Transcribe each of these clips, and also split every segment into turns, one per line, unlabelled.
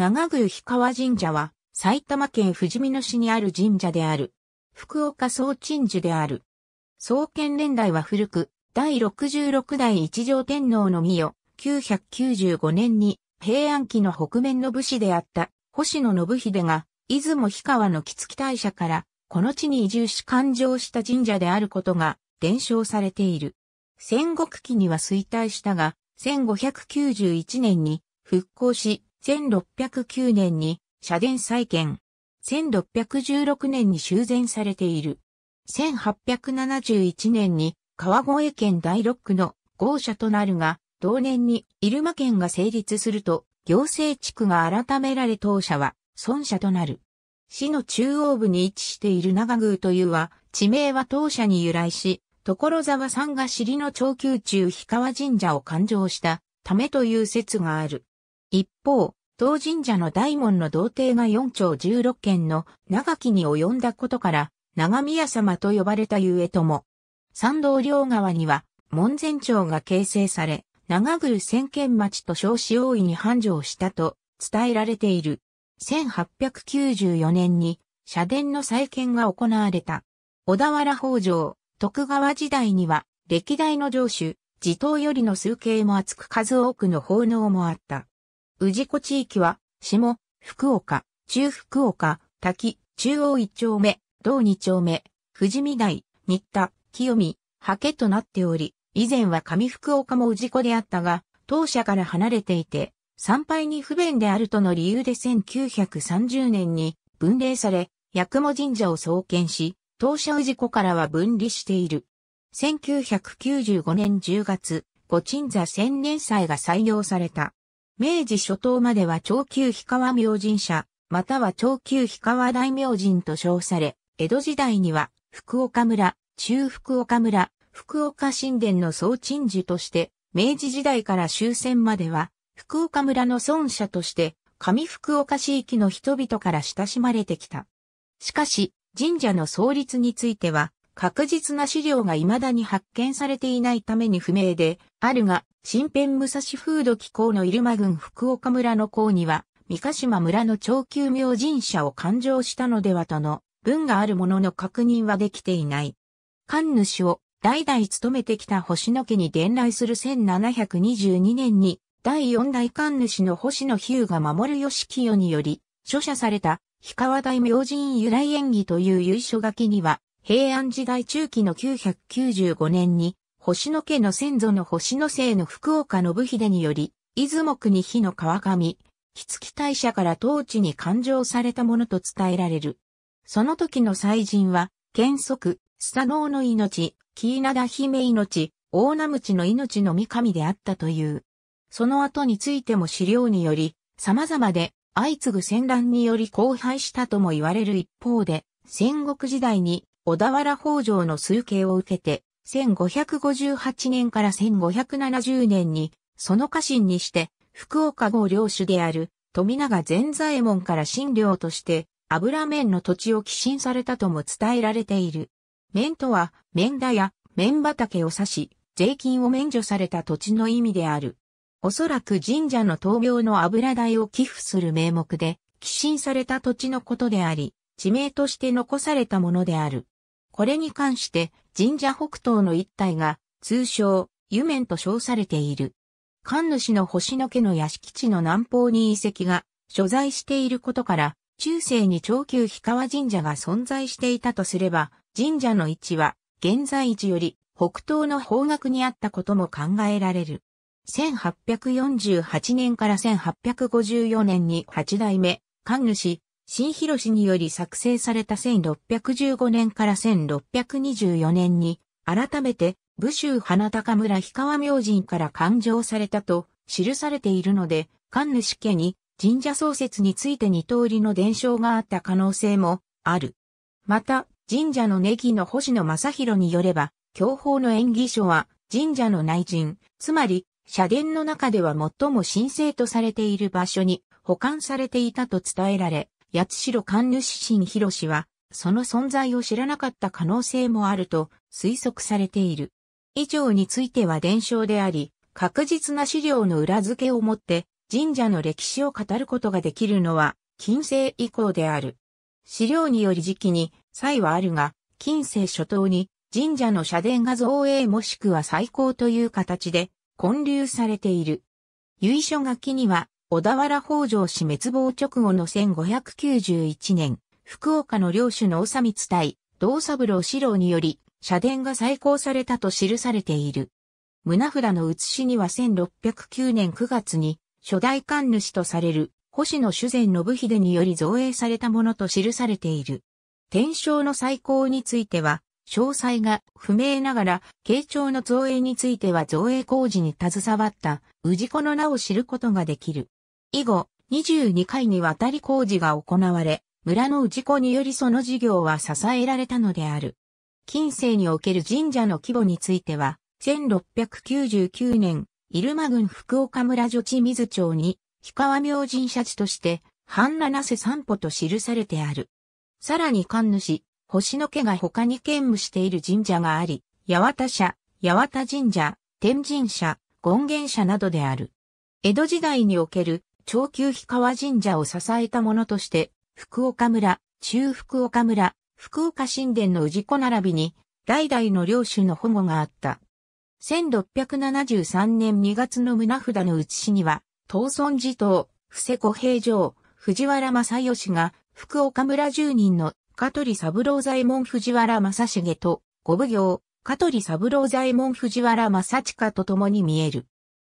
長宮氷川神社は、埼玉県富士見野市にある神社である。福岡総鎮守である。創建年代は古く、第66代一条天皇の御代、995年に、平安期の北面の武士であった、星野信秀が、出雲氷川の木月大社から、この地に移住し誕生した神社であることが、伝承されている。戦国期には衰退したが、1591年に復興し、1609年に社殿再建。1616年に修繕されている。1871年に川越県第六区の豪社となるが、同年に入間県が成立すると、行政地区が改められ当社は孫社となる。市の中央部に位置している長宮というは、地名は当社に由来し、所沢さんが尻の長宮中氷川神社を勘定したためという説がある。一方、当神社の大門の道貞が4丁16軒の長きに及んだことから、長宮様と呼ばれたゆえとも、三道両側には門前町が形成され、長宮千軒町と少子大いに繁盛したと伝えられている。1894年に社殿の再建が行われた。小田原北条、徳川時代には歴代の城主、地頭よりの数形も厚く数多くの奉納もあった。宇治子地域は、下、福岡、中福岡、滝、中央一丁目、道二丁目、富士見台、新田、清見、ハケとなっており、以前は上福岡も宇治子であったが、当社から離れていて、参拝に不便であるとの理由で1930年に分霊され、八雲神社を創建し、当社宇治子からは分離している。1995年10月、御鎮座千年祭が採用された。明治初頭までは長久氷川明神社、または長久氷川大明神と称され、江戸時代には福岡村、中福岡村、福岡神殿の総鎮守として、明治時代から終戦までは、福岡村の孫者として、上福岡市域の人々から親しまれてきた。しかし、神社の創立については、確実な資料が未だに発見されていないために不明で、あるが、新編武蔵風土気候の入間郡福岡村の項には、三ヶ島村の長久明神社を勘定したのではとの文があるものの確認はできていない。官主を代々務めてきた星野家に伝来する1722年に、第四代官主の星野日ュが守る義清により、著者された、氷川大明神由来演技という由緒書きには、平安時代中期の995年に、星野家の先祖の星野姓の福岡信秀により、出雲国火の川上、木月大社から当地に勘定されたものと伝えられる。その時の祭神は、剣則、スタノーの命、キーナダ姫命、大名口の命の御神であったという。その後についても資料により、様々で相次ぐ戦乱により荒廃したとも言われる一方で、戦国時代に小田原北条の数形を受けて、1558年から1570年に、その家臣にして、福岡郷領主である、富永善左衛門から新領として、油面の土地を寄進されたとも伝えられている。面とは、面だや麺畑を指し、税金を免除された土地の意味である。おそらく神社の闘病の油代を寄付する名目で、寄進された土地のことであり、地名として残されたものである。これに関して神社北東の一帯が通称、湯面と称されている。神主の星野家の屋敷地の南方に遺跡が所在していることから、中世に長久氷川神社が存在していたとすれば、神社の位置は現在位置より北東の方角にあったことも考えられる。1848年から1854年に8代目、神主、新広氏により作成された1615年から1624年に、改めて、武州花高村氷川明神から勘定されたと記されているので、神主家に神社創設について二通りの伝承があった可能性もある。また、神社のネギの星野正宏によれば、教法の演技書は神社の内陣、つまり、社殿の中では最も神聖とされている場所に保管されていたと伝えられ、八代神主新博士は、その存在を知らなかった可能性もあると推測されている。以上については伝承であり、確実な資料の裏付けをもって神社の歴史を語ることができるのは近世以降である。資料により時期に際はあるが、近世初頭に神社の社殿画像営もしくは再興という形で建立されている。由緒書きには小田原北条氏滅亡直後の1591年、福岡の領主の佐光対、道三郎四郎により、社殿が再興されたと記されている。胸札の写しには1609年9月に、初代官主とされる、星野主善信秀により造営されたものと記されている。天正の再興については、詳細が不明ながら、慶長の造営については造営工事に携わった、氏子の名を知ることができる。以後、22回にわたり工事が行われ、村の氏子によりその事業は支えられたのである。近世における神社の規模については、1699年、入間郡福岡村女地水町に、氷川明神社地として、半七瀬散歩と記されてある。さらに神主、星野家が他に兼務している神社があり、八幡社、八幡神社、天神社、権現社などである。江戸時代における長久氷川神社を支えたものとして、福岡村、中福岡村、福岡神殿の氏子並びに、代々の領主の保護があった。1673年2月の胸札の写しには、東村寺島、布施子、平城、藤原正義が、福岡村住人の香取三郎左衛門藤原正重と、五奉行、香取三郎左衛門藤原正親と共に見える。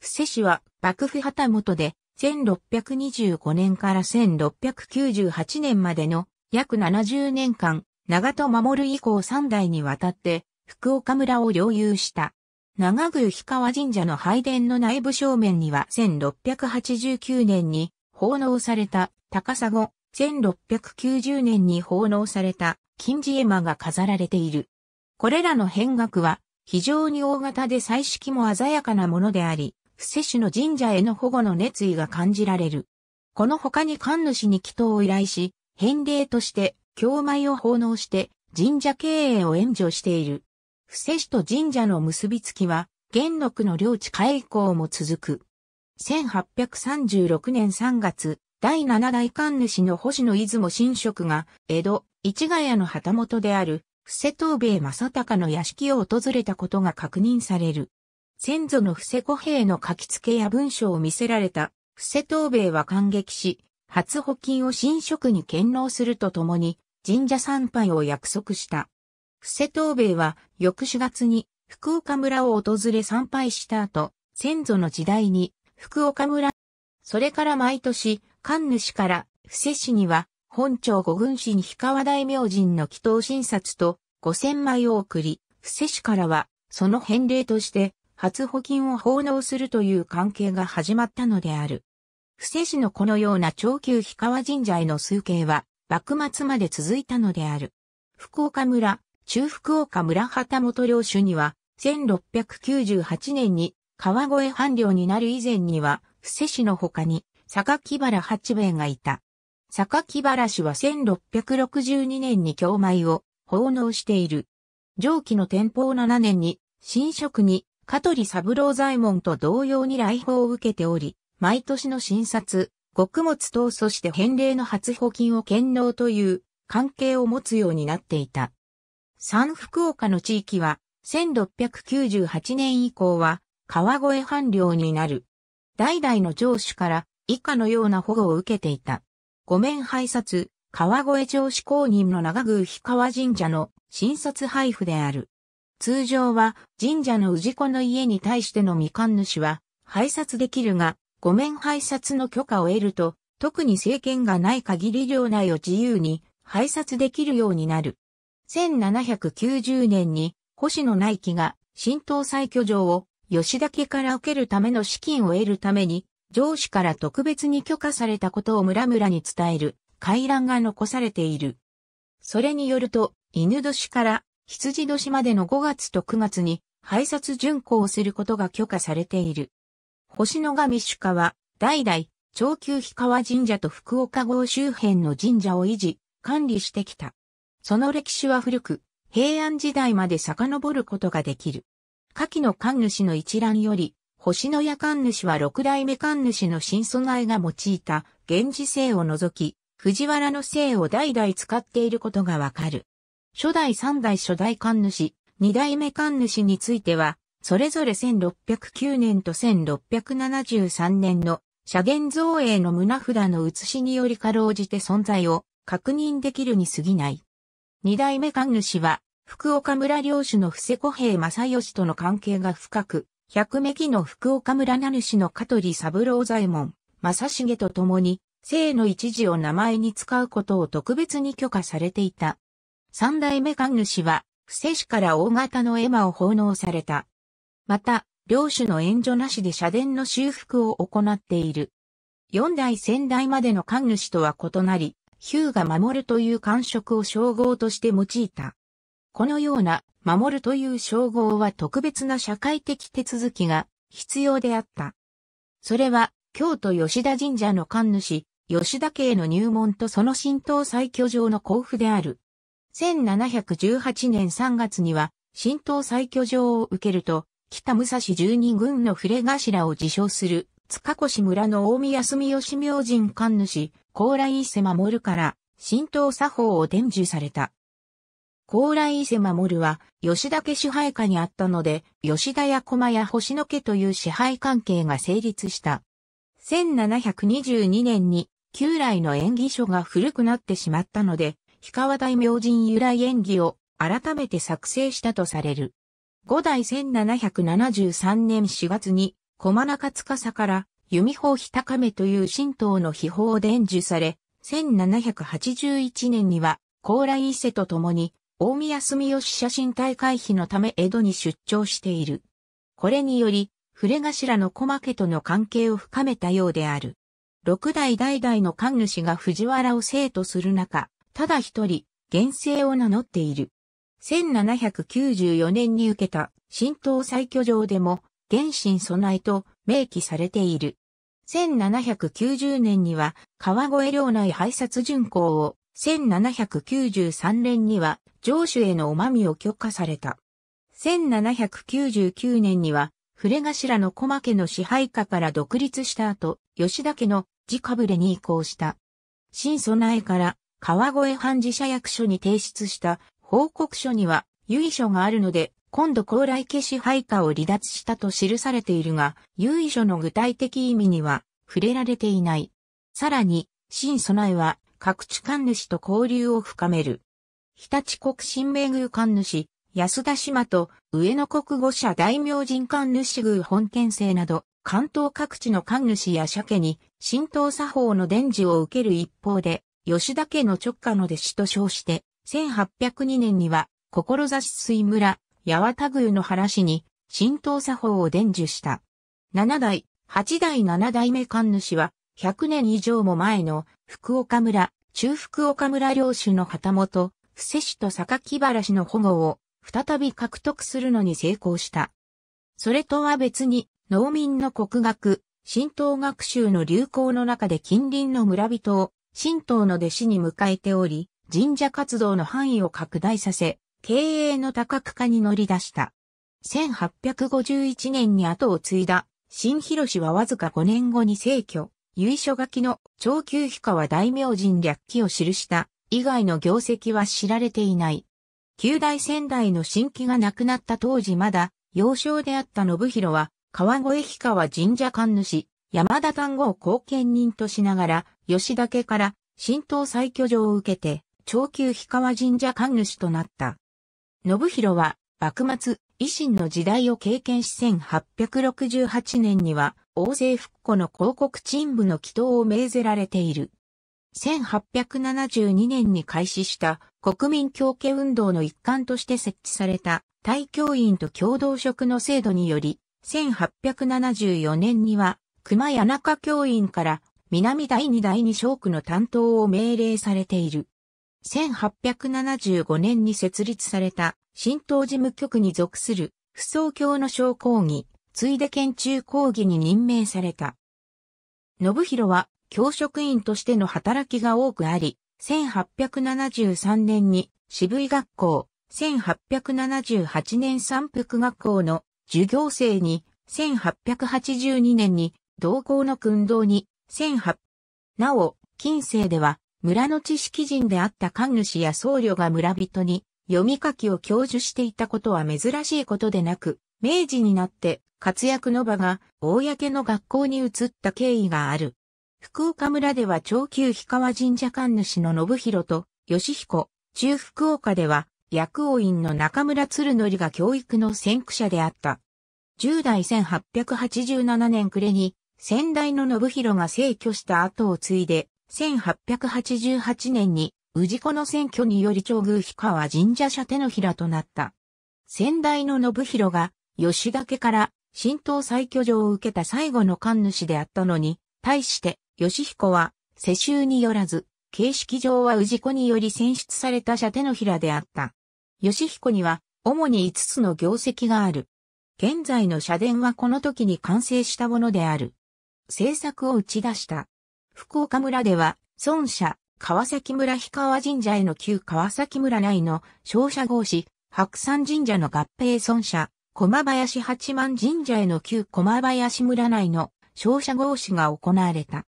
布施氏は幕府旗元で、1625年から1698年までの約70年間、長戸守以降3代にわたって福岡村を領有した。長宮氷川神社の拝殿の内部正面には1689年に奉納された高砂、1690年に奉納された金字絵馬が飾られている。これらの変額は非常に大型で彩色も鮮やかなものであり、伏せ取の神社への保護の熱意が感じられる。この他に神主に祈祷を依頼し、返礼として、京米を奉納して、神社経営を援助している。伏せ取と神社の結びつきは、元禄の領地開港も続く。1836年3月、第7代官主の星野出雲神職が、江戸、市ヶ谷の旗本である、伏せ東兵衛正隆の屋敷を訪れたことが確認される。先祖の布施小兵の書き付けや文書を見せられた、布施東兵は感激し、初補金を神職に献納するとともに、神社参拝を約束した。布施東兵は翌4月に福岡村を訪れ参拝した後、先祖の時代に福岡村、それから毎年、神主から布施氏には本町五軍師に氷川大明神の祈祷診察と五千枚を送り、布施氏からはその返礼として初補金を奉納するという関係が始まったのである。布施市のこのような長久氷川神社への数形は、幕末まで続いたのである。福岡村、中福岡村旗本領主には、1698年に川越藩領になる以前には、布施市の他に、木原八兵衛がいた。木原氏は1662年に京米を奉納している。上記の天保7年に、新職に香取三郎左衛門と同様に来訪を受けており、毎年の診察、穀物等そして返礼の初補金を兼納という関係を持つようになっていた。三福岡の地域は、1698年以降は、川越藩領になる。代々の城主から以下のような保護を受けていた。御免拝察、川越城主公認の長宮氷川神社の新札配布である。通常は神社の氏子の家に対しての未完主は拝察できるが、めん拝察の許可を得ると、特に政権がない限り領内を自由に拝察できるようになる。1790年に星野内記が新東再居城を吉田家から受けるための資金を得るために、上司から特別に許可されたことを村々に伝える回覧が残されている。それによると、犬年から羊年までの5月と9月に配察巡行をすることが許可されている。星野神主家は、代々、長久氷川神社と福岡号周辺の神社を維持、管理してきた。その歴史は古く、平安時代まで遡ることができる。下記の神主の一覧より、星の夜神主は六代目神主の新備えが用いた、源氏姓を除き、藤原の姓を代々使っていることがわかる。初代三代初代官主、二代目官主については、それぞれ1609年と1673年の社言造営の胸札の写しによりかろうじて存在を確認できるに過ぎない。二代目官主は、福岡村領主の伏せ小平正義との関係が深く、百目木の福岡村名主の香取三郎左衛門、正重と共に、姓の一字を名前に使うことを特別に許可されていた。三代目神主は、伏施市から大型の絵馬を奉納された。また、領主の援助なしで社殿の修復を行っている。四代先代までの神主とは異なり、ヒューが守るという感触を称号として用いた。このような守るという称号は特別な社会的手続きが必要であった。それは京都吉田神社の神主、吉田家への入門とその神道再居上の交付である。1718年3月には、新党再挙状を受けると、北武蔵十二軍の触れ頭を自称する、塚越村の大宮住吉明神官主、高麗伊勢守から、新党作法を伝授された。高麗伊勢守は、吉田家支配下にあったので、吉田や駒や星野家という支配関係が成立した。1722年に、旧来の演技書が古くなってしまったので、氷川大明神由来演技を改めて作成したとされる。五代1773年4月に、駒中司から弓法日高めという神道の秘宝を伝授され、1781年には、高麗伊勢と共に、大宮住吉写真大会費のため江戸に出張している。これにより、触れ頭の小牧との関係を深めたようである。六代代々の神主が藤原を生とする中、ただ一人、原生を名乗っている。1794年に受けた新道再居城でも、原神備えと明記されている。1790年には川越領内配察巡行を、1793年には城主へのおまみを許可された。1799年には、触れ頭の小牧の支配下から独立した後、吉田家の自家ぶれに移行した。新備えから川越藩自社役所に提出した報告書には、由緒があるので、今度高麗家支配下を離脱したと記されているが、由緒の具体的意味には触れられていない。さらに、新備えは各地官主と交流を深める。日立国新名宮官主、安田島と上野国語社大名人官主宮本県政など、関東各地の官主や社家に、浸透作法の伝授を受ける一方で、吉田家の直下の弟子と称して、1802年には、志水村、八幡宮の原氏に、神道作法を伝授した。七代、八代七代目官主は、百年以上も前の福岡村、中福岡村領主の旗本、布施氏と榊原氏の保護を再び獲得するのに成功した。それとは別に、農民の国学、神道学習の流行の中で近隣の村人を神道の弟子に迎えており、神社活動の範囲を拡大させ、経営の多角化に乗り出した。1851年に後を継いだ、新広氏はわずか5年後に逝去、由緒書きの長久氷川大明神略記を記した以外の業績は知られていない。旧大仙台の新規が亡くなった当時まだ幼少であった信弘は川越氷川神社官主、山田丹後を後見人としながら吉田家から神道再居場を受けて、長久氷川神社神主となった。信弘は、幕末、維新の時代を経験し1868年には、大勢復古の広告陳部の祈祷を命ぜられている。1872年に開始した国民教家運動の一環として設置された大教員と共同職の制度により、1874年には熊谷中教員から南第二第二小区の担当を命令されている。1875年に設立された新党事務局に属する、不相教の小講義、ついで県中講義に任命された。信弘は教職員としての働きが多くあり、1873年に渋井学校、1878年三福学校の授業生に、1882年に同校の訓導に1 0 0 8なお、近世では、村の知識人であった神主や僧侶が村人に読み書きを教授していたことは珍しいことでなく、明治になって活躍の場が公の学校に移った経緯がある。福岡村では長久氷川神社神主の信弘と吉彦、中福岡では薬王院の中村鶴則が教育の先駆者であった。10代1887年暮れに先代の信弘が逝去した後を継いで、1888年に氏子の選挙により長宮氷川神社社手のひらとなった。先代の信弘が吉田家から神道再居状を受けた最後の官主であったのに、対して吉彦は世襲によらず、形式上は氏子により選出された社手のひらであった。吉彦には主に5つの業績がある。現在の社殿はこの時に完成したものである。政策を打ち出した。福岡村では、孫社、川崎村氷川神社への旧川崎村内の商社合祀、白山神社の合併孫社、駒林八幡神社への旧駒林村内の商社合祀が行われた。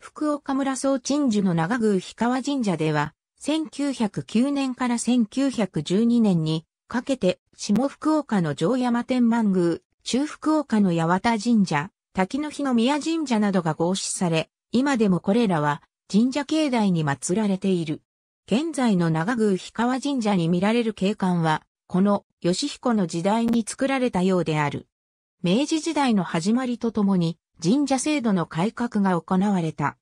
福岡村総鎮守の長宮氷川神社では、1909年から1912年にかけて、下福岡の城山天満宮、中福岡の八幡神社、滝の日の宮神社などが合祀され、今でもこれらは神社境内に祀られている。現在の長宮氷川神社に見られる景観は、この吉彦の時代に作られたようである。明治時代の始まりとともに神社制度の改革が行われた。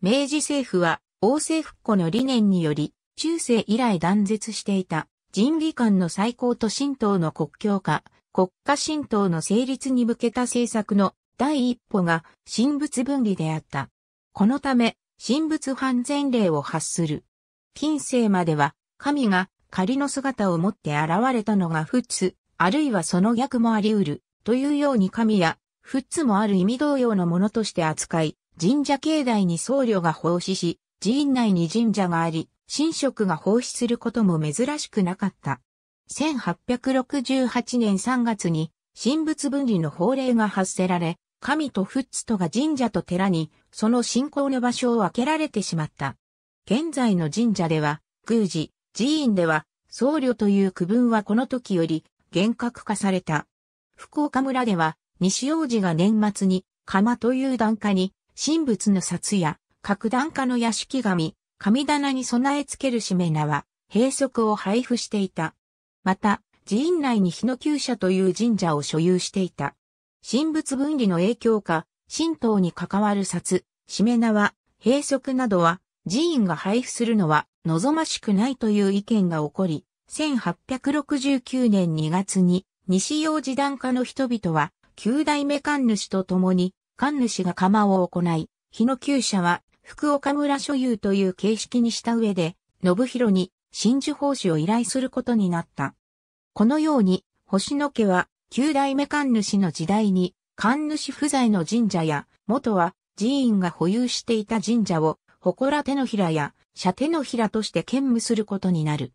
明治政府は王政復古の理念により中世以来断絶していた人技官の最高と神道の国境化、国家神道の成立に向けた政策の第一歩が神仏分離であった。このため、神仏犯前例を発する。近世までは、神が仮の姿を持って現れたのが仏、あるいはその逆もあり得る、というように神や仏もある意味同様のものとして扱い、神社境内に僧侶が奉仕し、寺院内に神社があり、神職が奉仕することも珍しくなかった。1868年3月に、神仏分離の法令が発せられ、神とフッツとが神社と寺に、その信仰の場所を分けられてしまった。現在の神社では、宮司、寺院では、僧侶という区分はこの時より厳格化された。福岡村では、西王子が年末に、釜という段下に、神仏の札や、各段下の屋敷紙、神棚に備え付けるしめ縄、閉塞を配布していた。また、寺院内に日野旧社という神社を所有していた。神仏分離の影響か、神道に関わる札、しめ縄、閉塞などは、寺院が配布するのは望ましくないという意見が起こり、1869年2月に西洋時短家の人々は、九代目神主と共に、神主が釜を行い、日の旧社は福岡村所有という形式にした上で、信弘に真珠奉仕を依頼することになった。このように、星野家は九代目神主の時代に、神主不在の神社や、元は寺院が保有していた神社を、祠手のひらや、社手のひらとして兼務することになる。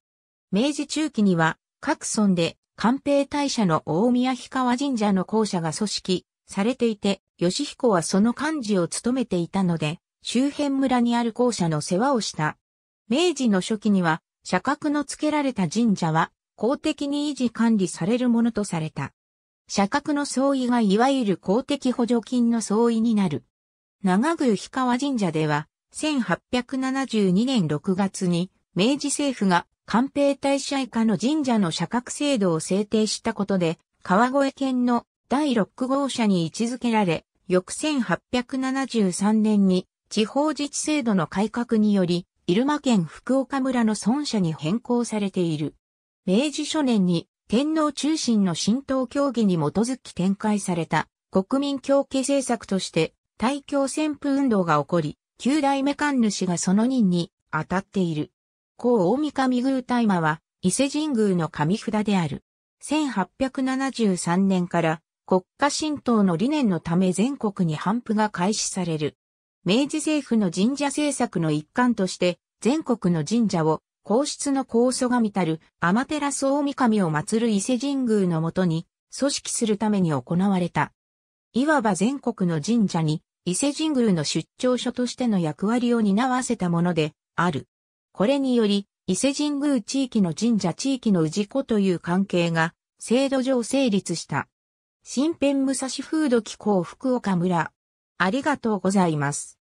明治中期には、各村で、官兵大社の大宮氷川神社の校舎が組織されていて、吉彦はその幹事を務めていたので、周辺村にある校舎の世話をした。明治の初期には、社格の付けられた神社は、公的に維持管理されるものとされた。社格の相違がいわゆる公的補助金の相違になる。長宮氷川神社では、1872年6月に、明治政府が官兵大社以下の神社の社格制度を制定したことで、川越県の第6号社に位置づけられ、翌1873年に地方自治制度の改革により、入間県福岡村の村社に変更されている。明治初年に天皇中心の神道教義に基づき展開された国民教家政策として、大教旋風運動が起こり、九代目官主がその任に当たっている。高大神宮大麻は伊勢神宮の神札である。1873年から国家神道の理念のため全国に反布が開始される。明治政府の神社政策の一環として全国の神社を皇室の皇祖が見たる、天照大神を祀る伊勢神宮のもとに、組織するために行われた。いわば全国の神社に、伊勢神宮の出張所としての役割を担わせたもので、ある。これにより、伊勢神宮地域の神社地域の氏子という関係が、制度上成立した。新編武蔵風土機構福岡村。ありがとうございます。